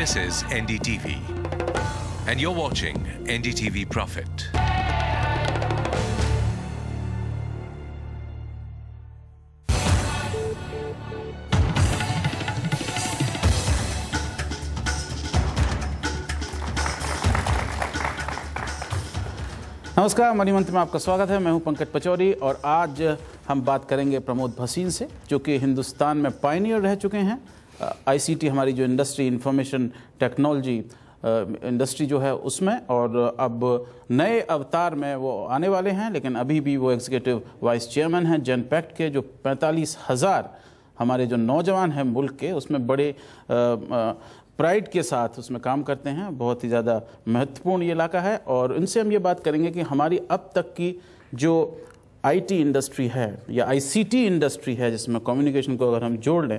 This is NDTV, and you're watching NDTV Profit. नमस्कार money Mantra में आपका स्वागत है मैं हूं पंकज पचौरी और आज हम बात करेंगे प्रमोद भसीन से जो कि हिंदुस्तान में पाइनियर रह चुके हैं आईसीटी हमारी जो इंडस्ट्री इंफॉर्मेशन टेक्नोलॉजी इंडस्ट्री जो है उसमें और अब नए अवतार में वो आने वाले हैं लेकिन अभी भी वो एग्जीक्यूटिव वाइस चेयरमैन हैं जन पैक्ट के जो पैंतालीस हज़ार हमारे जो नौजवान हैं मुल्क के उसमें बड़े प्राइड के साथ उसमें काम करते हैं बहुत ही ज़्यादा महत्वपूर्ण ये इलाका है और इनसे हम ये बात करेंगे कि हमारी अब तक की जो आईटी इंडस्ट्री है या आईसीटी इंडस्ट्री है जिसमें कम्युनिकेशन को अगर हम जोड़ लें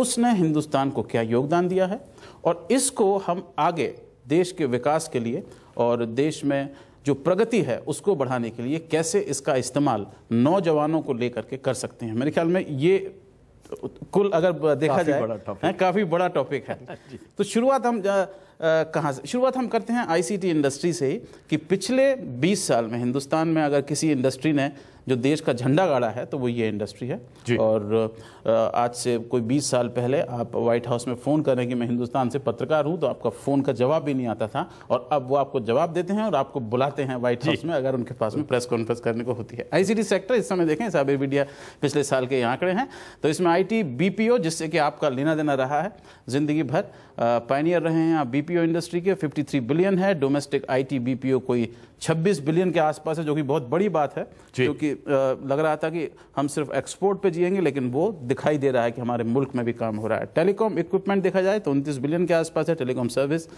उसने हिंदुस्तान को क्या योगदान दिया है और इसको हम आगे देश के विकास के लिए और देश में जो प्रगति है उसको बढ़ाने के लिए कैसे इसका इस्तेमाल नौजवानों को लेकर के कर सकते हैं मेरे ख्याल में ये कुल अगर देखा जाए काफ़ी बड़ा टॉपिक है तो शुरुआत हम कहाँ से शुरुआत हम करते हैं आईसीटी इंडस्ट्री से कि पिछले 20 साल में हिंदुस्तान में अगर किसी इंडस्ट्री ने जो देश का झंडा गाड़ा है तो वो ये इंडस्ट्री है और आज से कोई 20 साल पहले आप व्हाइट हाउस में फ़ोन करें कि मैं हिंदुस्तान से पत्रकार हूँ तो आपका फ़ोन का जवाब भी नहीं आता था और अब वो आपको जवाब देते हैं और आपको बुलाते हैं व्हाइट हाउस में अगर उनके पास में प्रेस कॉन्फ्रेंस करने को होती है आईसीटी सेक्टर इस समय देखें साबिर मीडिया पिछले साल के आंकड़े हैं तो इसमें आई टी जिससे कि आपका लेना देना रहा है ज़िंदगी भर पाइनियर रहे हैं आप बी बीपीओ इंडस्ट्री के 53 बिलियन है डोमेस्टिक आईटी बीपीओ कोई 26 बिलियन के आसपास है जो कि बहुत बड़ी बात है क्योंकि लग रहा था कि हम सिर्फ एक्सपोर्ट पे जिएंगे लेकिन वो दिखाई दे रहा है कि हमारे मुल्क में भी काम हो रहा है टेलीकॉम इक्विपमेंट देखा जाए तो उनतीस बिलियन के आसपास है टेलीकॉम सर्विस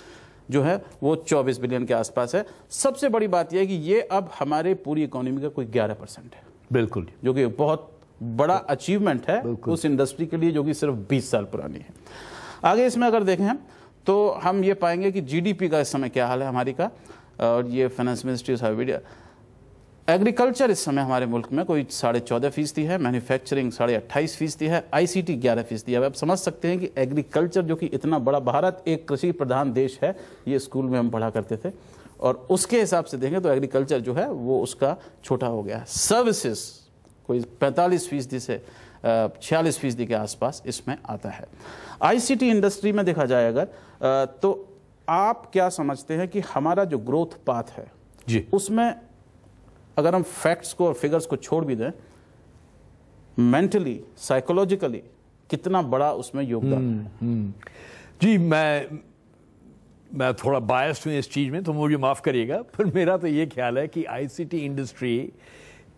जो है वो 24 बिलियन के आसपास है सबसे बड़ी बात यह है कि ये अब हमारे पूरी इकोनॉमी का कोई 11 परसेंट है बिल्कुल जो कि बहुत बड़ा अचीवमेंट है उस इंडस्ट्री के लिए जो कि सिर्फ 20 साल पुरानी है आगे इसमें अगर देखें तो हम ये पाएंगे कि जीडीपी का इस समय क्या हाल है हमारी का और ये फाइनेंस मिनिस्ट्री साहब वीडियो एग्रीकल्चर इस समय हमारे मुल्क में कोई साढ़े चौदह फीसदी है मैन्युफैक्चरिंग साढ़े अट्ठाईस फीसदी है आईसीटी ग्यारह फीसदी है अब आप समझ सकते हैं कि एग्रीकल्चर जो कि इतना बड़ा भारत एक कृषि प्रधान देश है ये स्कूल में हम पढ़ा करते थे और उसके हिसाब से देखें तो एग्रीकल्चर जो है वो उसका छोटा हो गया है सर्विसेज कोई पैंतालीस फीसदी से छियालीस फीसदी के आसपास इसमें आता है आईसीटी इंडस्ट्री में देखा जाए अगर तो आप क्या समझते हैं कि हमारा जो ग्रोथ पाथ है जी उसमें अगर हम फैक्ट्स को और फिगर्स को छोड़ भी दें मेंटली साइकोलॉजिकली कितना बड़ा उसमें योगदान हम्म, है हम्म। जी मैं मैं थोड़ा बायस हूँ इस चीज़ में तो मुझे माफ़ करिएगा पर मेरा तो ये ख्याल है कि आईसीटी इंडस्ट्री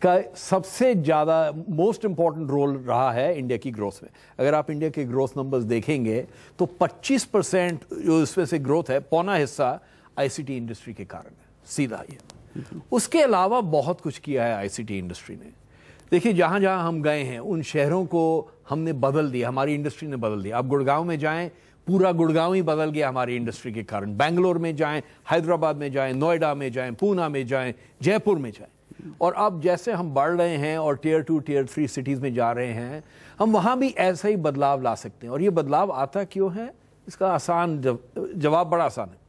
का सबसे ज़्यादा मोस्ट इम्पॉर्टेंट रोल रहा है इंडिया की ग्रोथ में अगर आप इंडिया के ग्रोथ नंबर्स देखेंगे तो 25 परसेंट जो इसमें से ग्रोथ है पौना हिस्सा आईसीटी इंडस्ट्री के कारण है सीधा ये उसके अलावा बहुत कुछ किया है आईसीटी इंडस्ट्री ने देखिए जहाँ जहाँ हम गए हैं उन शहरों को हमने बदल दिया हमारी इंडस्ट्री ने बदल दिया आप गुड़गांव में जाएं पूरा गुड़गांव ही बदल गया हमारी इंडस्ट्री के कारण बैंगलोर में जाएं हैदराबाद में जाएं नोएडा में जाएं पूना में जाएं जयपुर में जाएं और अब जैसे हम बढ़ रहे हैं और tier two tier three cities में जा रहे हैं हम वहाँ भी ऐसा ही बदलाव ला सकते हैं और ये बदलाव आता क्यों है इसका आसान जवाब बड़ा आसान है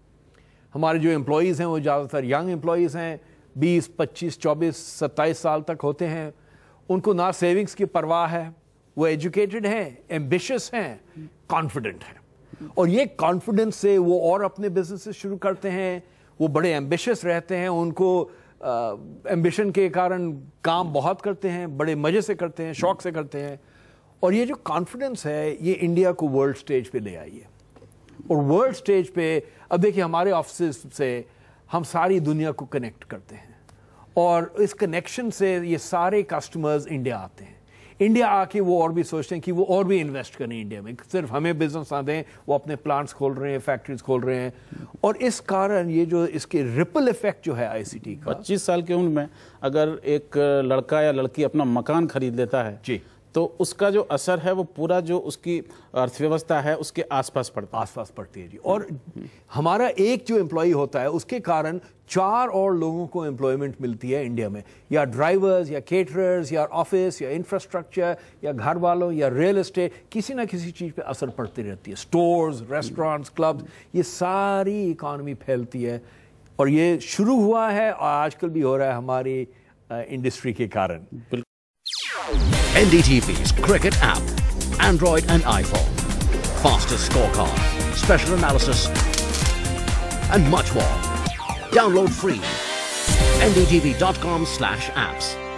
हमारे जो एम्प्लॉयज़ हैं वो ज़्यादातर यंग एम्प्लॉयज़ हैं बीस पच्चीस चौबीस सत्ताईस साल तक होते हैं उनको ना सेविंग्स की परवाह है वो एजुकेटेड हैं एम्बिशस हैं कॉन्फिडेंट हैं और ये कॉन्फिडेंस से वो और अपने बिजनेसेस शुरू करते हैं वो बड़े एम्बिशस रहते हैं उनको एम्बिशन के कारण काम बहुत करते हैं बड़े मज़े से करते हैं शौक से करते हैं और ये जो कॉन्फिडेंस है ये इंडिया को वर्ल्ड स्टेज पे ले आई है और वर्ल्ड स्टेज पे अब देखिए हमारे ऑफिस से हम सारी दुनिया को कनेक्ट करते हैं और इस कनेक्शन से ये सारे कस्टमर्स इंडिया आते हैं इंडिया आके वो और भी सोचते हैं कि वो और भी इन्वेस्ट करें इंडिया में सिर्फ हमें बिजनेस आते हैं वो अपने प्लांट्स खोल रहे हैं फैक्ट्रीज खोल रहे हैं और इस कारण ये जो इसके रिपल इफेक्ट जो है आईसीटी का पच्चीस साल की उम्र में अगर एक लड़का या लड़की अपना मकान खरीद लेता है जी तो उसका जो असर है वो पूरा जो उसकी अर्थव्यवस्था है उसके आसपास पड़ता है आसपास पड़ती है जी और हमारा एक जो एम्प्लॉय होता है उसके कारण चार और लोगों को एम्प्लॉयमेंट मिलती है इंडिया में या ड्राइवर्स या केटरर्स या ऑफिस या इंफ्रास्ट्रक्चर या घर वालों या रियल इस्टेट किसी ना किसी चीज़ पे असर पड़ती रहती है स्टोर्स रेस्टोरेंट्स क्लब्स ये सारी इकॉनमी फैलती है और ये शुरू हुआ है और आजकल भी हो रहा है हमारी इंडस्ट्री के कारण बिल्कुल NDTV's Cricket app, Android and iPhone, fastest scorecard, special analysis, and much more. Download free. ndtv.com slash apps.